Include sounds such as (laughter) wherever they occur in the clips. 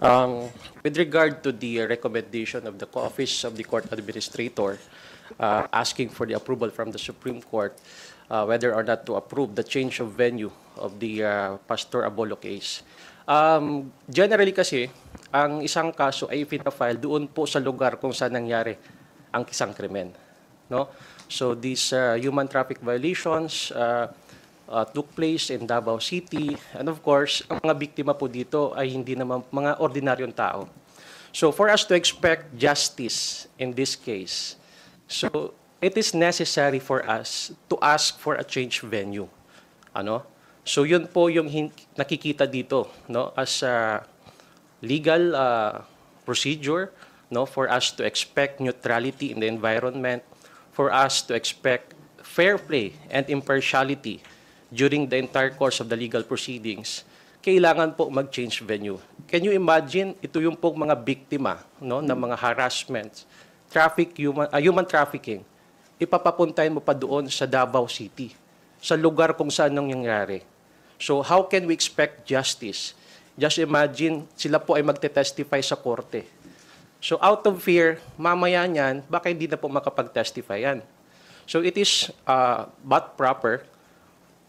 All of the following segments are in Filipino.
Um, with regard to the recommendation of the Office of the Court Administrator uh, asking for the approval from the Supreme Court uh, whether or not to approve the change of venue of the uh, Pastor Abolo case. Um, generally kasi, ang isang kaso ay file doon po sa lugar kung saan nangyari ang isang krimen. No? So these uh, human traffic violations, uh, uh, took place in Davao City. And of course, ang mga biktima po dito ay hindi naman mga ordinaryong tao. So for us to expect justice in this case, so it is necessary for us to ask for a change venue. Ano? So yun po yung nakikita dito, no, as a legal uh, procedure, no, for us to expect neutrality in the environment, for us to expect fair play and impartiality during the entire course of the legal proceedings, kailangan po mag-change venue. Can you imagine, ito yung po mga biktima no, ng mga harassment, traffic, human, uh, human trafficking, ipapapuntahin mo pa doon sa Davao City, sa lugar kung saan nangyari. So how can we expect justice? Just imagine, sila po ay magte-testify sa korte. So out of fear, mamaya niyan, baka hindi na po makapag-testify yan. So it is uh, but proper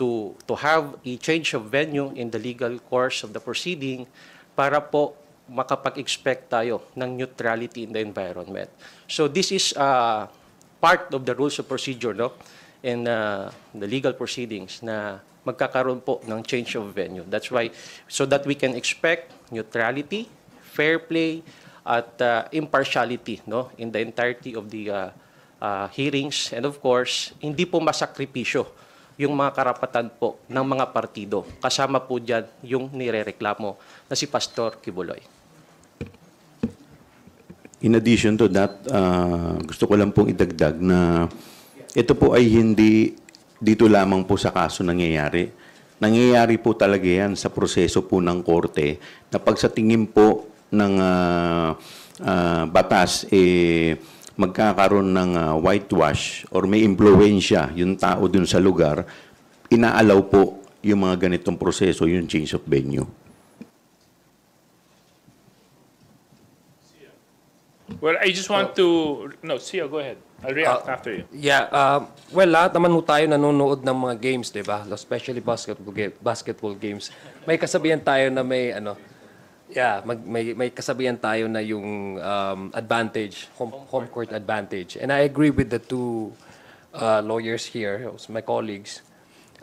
to, to have a change of venue in the legal course of the proceeding para po makapag-expect tayo ng neutrality in the environment. So this is uh, part of the rules of procedure no? in uh, the legal proceedings na magkakaroon po ng change of venue. That's why, so that we can expect neutrality, fair play, at uh, impartiality no? in the entirety of the uh, uh, hearings. And of course, hindi po masakripisyo yung mga karapatan po ng mga partido. Kasama po dyan yung nirereklamo na si Pastor Kibuloy. In addition to that, uh, gusto ko lang pong idagdag na ito po ay hindi dito lamang po sa kaso nangyayari. Nangyayari po talaga yan sa proseso po ng korte na pag sa tingin po ng uh, uh, batas, eh, magkakaroon ng uh, whitewash or may impluensya yung tao dun sa lugar, inaalaw po yung mga ganitong proseso, yung change of venue. Well, I just want to... No, Sia, go ahead. I'll react uh, after you. Yeah, uh, well, lahat naman ho tayo nanonood ng mga games, di ba? Especially basketball, game, basketball games. May kasabihan tayo na may ano Yeah, mag, may, may kasabihan tayo na yung um, advantage, home, home court advantage. And I agree with the two uh, lawyers here, my colleagues,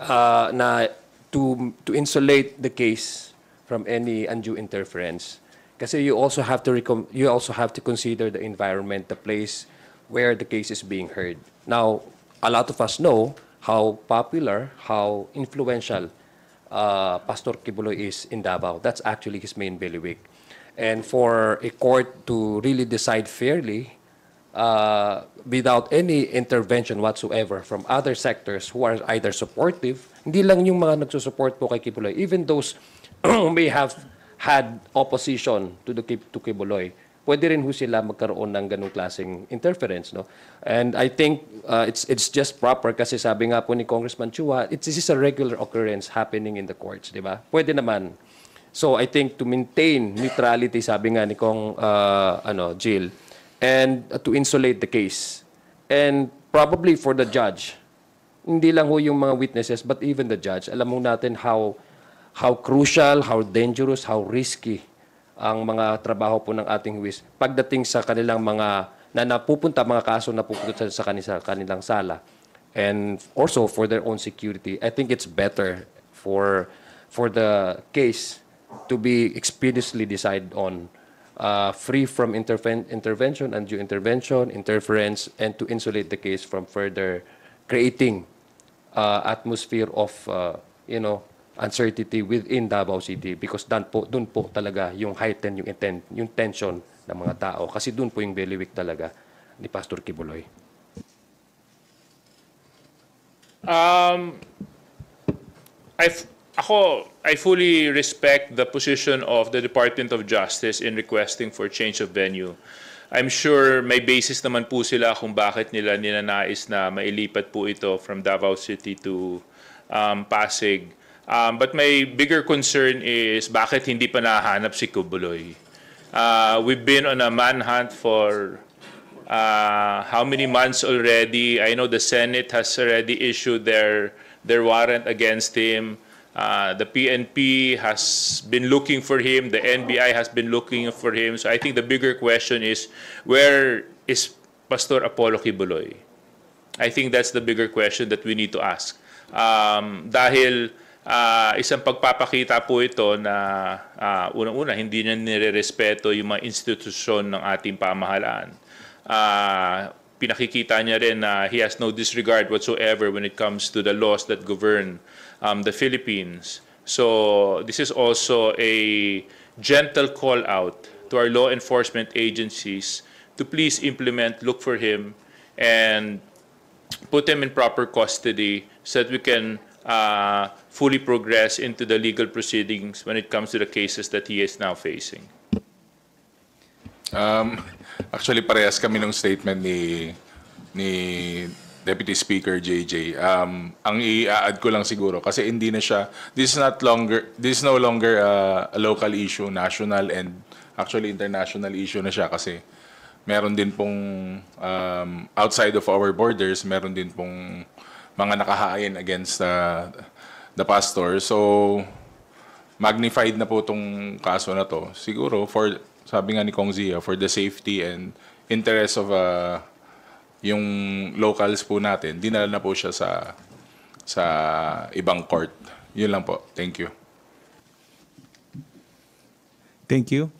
uh, na to, to insulate the case from any undue interference. Kasi you also have to you also have to consider the environment, the place where the case is being heard. Now, a lot of us know how popular, how influential uh, Pastor Kibuloy is in Davao. That's actually his main bailiwick. And for a court to really decide fairly, uh, without any intervention whatsoever from other sectors who are either supportive, hindi lang yung mga nagsusupport po kay Kibuloy, even those (clears throat) may have had opposition to the to Kibuloy, pwede rin ho sila magkaroon ng ganung klaseng interference. No? And I think uh, it's, it's just proper kasi sabi nga po ni Congressman Chua, it's, this is a regular occurrence happening in the courts, di ba? Pwede naman. So I think to maintain neutrality, sabi nga ni Kong uh, ano, Jill, and uh, to insulate the case. And probably for the judge, hindi lang ho yung mga witnesses, but even the judge, alam mo natin how, how crucial, how dangerous, how risky ang mga trabaho po ng ating WIS pagdating sa kanilang mga na napupunta mga kaso na pupunta sa kanisa, kanilang sala and also for their own security I think it's better for for the case to be expeditiously decided on uh, free from interven intervention due intervention interference and to insulate the case from further creating uh, atmosphere of uh, you know uncertainty within Davao City because doon po, doon po talaga yung heighten, yung, intent, yung tension ng mga tao kasi doon po yung bailiwick talaga ni Pastor Kibuloy. Um, I ako, I fully respect the position of the Department of Justice in requesting for change of venue. I'm sure may basis naman po sila kung bakit nila ninanais na mailipat po ito from Davao City to um, Pasig. Um, but my bigger concern is bakit hindi pa nahanap si Kubuloy? Uh, we've been on a manhunt for uh, how many months already? I know the Senate has already issued their their warrant against him. Uh, the PNP has been looking for him. The NBI has been looking for him. So I think the bigger question is where is Pastor Apollo Kibuloy? I think that's the bigger question that we need to ask. Um, dahil uh, isang pagpapakita po ito na uh, unang-una hindi niya nirerespeto yung mga institusyon ng ating pamahalaan. Uh, pinakikita niya rin na he has no disregard whatsoever when it comes to the laws that govern um, the Philippines. So this is also a gentle call out to our law enforcement agencies to please implement, look for him, and put him in proper custody so that we can uh, fully progress into the legal proceedings when it comes to the cases that he is now facing? Um, actually, parehas kami ng statement ni, ni Deputy Speaker JJ. Um, ang i-add ko lang siguro, kasi hindi na siya, this is, not longer, this is no longer uh, a local issue, national and actually international issue na siya kasi meron din pong um, outside of our borders, meron din pong mga nakahain against uh, the pastor. So, magnified na po itong kaso na to. Siguro, for, sabi nga ni Kong Zia, for the safety and interest of uh, yung locals po natin, dinala na po siya sa sa ibang court. Yun lang po. Thank you. Thank you.